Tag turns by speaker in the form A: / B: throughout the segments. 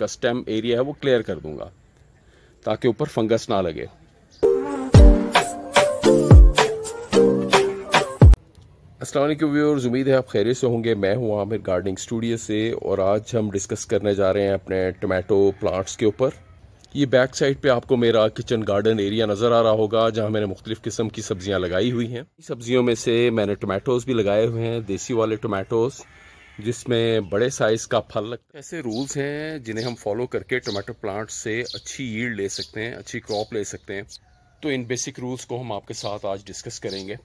A: आपका stem area है वो क्लियर कर दूंगा ताकि ऊपर फंगस ना लगे असलम व्यूअर्स उम्मीद है आप खैरियत से होंगे मैं हूँ आमिर गार्डनिंग स्टूडियो से और आज हम डिस्कस करने जा रहे हैं अपने टमाटो प्लांट्स के ऊपर ये बैक साइड पे आपको मेरा किचन गार्डन एरिया नज़र आ रहा होगा जहाँ मैंने मुख्तलिफ़ किस्म की सब्ज़ियाँ लगाई हुई हैं सब्ज़ियों में से मैंने टमाटोज़ भी लगाए हुए हैं देसी वाले टमाटोज़ जिसमें बड़े साइज का फल लगता है ऐसे रूल्स हैं जिन्हें हम फॉलो करके टोमेटो प्लांट से अच्छी यील्ड ले सकते हैं अच्छी क्रॉप ले सकते हैं तो इन बेसिक रूल्स को हम आपके साथ आज डिस्कस करेंगे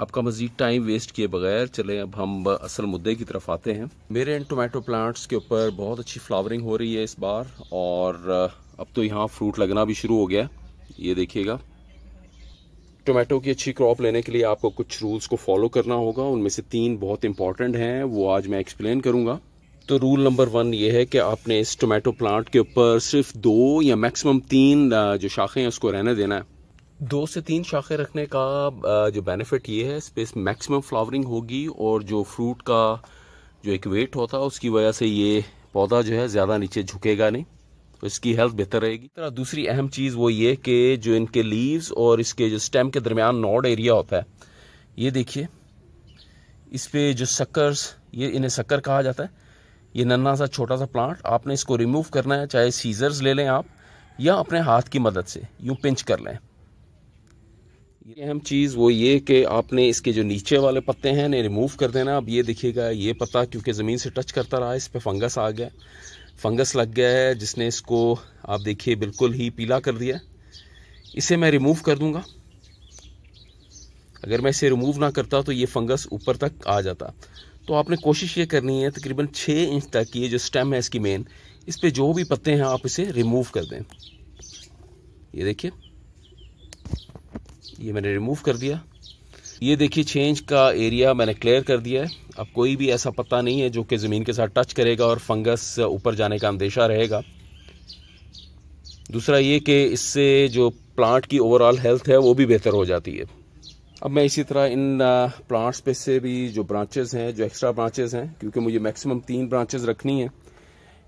A: आपका मज़ीद टाइम वेस्ट किए बगैर चले अब हम असल मुद्दे की तरफ आते हैं मेरे इन टोमेटो प्लांट्स के ऊपर बहुत अच्छी फ्लावरिंग हो रही है इस बार और अब तो यहाँ फ्रूट लगना भी शुरू हो गया ये देखिएगा टोमेटो की अच्छी क्रॉप लेने के लिए आपको कुछ रूल्स को फॉलो करना होगा उनमें से तीन बहुत इंपॉर्टेंट हैं वो आज मैं एक्सप्लेन करूँगा तो रूल नंबर वन ये है कि आपने इस टोमेटो प्लांट के ऊपर सिर्फ दो या मैक्सिमम तीन जो शाखें हैं उसको रहने देना है दो से तीन शाखें रखने का जो बेनिफिट ये है स्पेस मैक्सिमम फ्लावरिंग होगी और जो फ्रूट का जो एक वेट होता है उसकी वजह से ये पौधा जो है ज़्यादा नीचे झुकेगा नहीं तो इसकी हेल्थ बेहतर रहेगी तरह दूसरी अहम चीज़ वो ये कि जो इनके लीव्स और इसके जो स्टेम के दरमियान नॉड एरिया होता है ये देखिए इस पर जो सक्कर्स ये इन्हें सक्कर कहा जाता है ये नन्ना सा छोटा सा प्लांट आपने इसको रिमूव करना है चाहे सीजर्स ले लें आप या अपने हाथ की मदद से यूं पिंच कर लें ये अहम चीज़ वो ये कि आपने इसके जो नीचे वाले पत्ते हैं इन्हें रिमूव कर देना अब ये देखिएगा ये पत्ता क्योंकि ज़मीन से टच करता रहा इस पर फंगस आ गया फंगस लग गया है जिसने इसको आप देखिए बिल्कुल ही पीला कर दिया इसे मैं रिमूव कर दूंगा अगर मैं इसे रिमूव ना करता तो ये फंगस ऊपर तक आ जाता तो आपने कोशिश ये करनी है तकरीबन छः इंच तक ये जो स्टेम है इसकी मेन इस पर जो भी पत्ते हैं आप इसे रिमूव कर दें ये देखिए ये मैंने रिमूव कर दिया ये देखिए चेंज का एरिया मैंने क्लियर कर दिया है अब कोई भी ऐसा पत्ता नहीं है जो कि ज़मीन के साथ टच करेगा और फंगस ऊपर जाने का अंदेशा रहेगा दूसरा ये कि इससे जो प्लांट की ओवरऑल हेल्थ है वो भी बेहतर हो जाती है अब मैं इसी तरह इन प्लांट्स पे से भी जो ब्रांचेस हैं जो एक्स्ट्रा ब्रांचेस हैं क्योंकि मुझे मैक्सिमम तीन ब्रांचेस रखनी है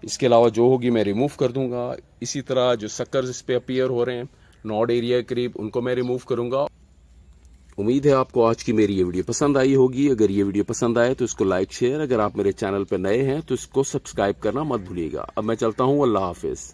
A: इसके अलावा जो होगी मैं रिमूव कर दूंगा इसी तरह जो सक्कर इस पर अपीयर हो रहे हैं नॉड एरिया के करीब उनको मैं रिमूव करूंगा उम्मीद है आपको आज की मेरी ये वीडियो पसंद आई होगी अगर ये वीडियो पसंद आए तो इसको लाइक शेयर अगर आप मेरे चैनल पर नए हैं तो इसको सब्सक्राइब करना मत भूलिएगा अब मैं चलता हूँ अल्लाह हाफिज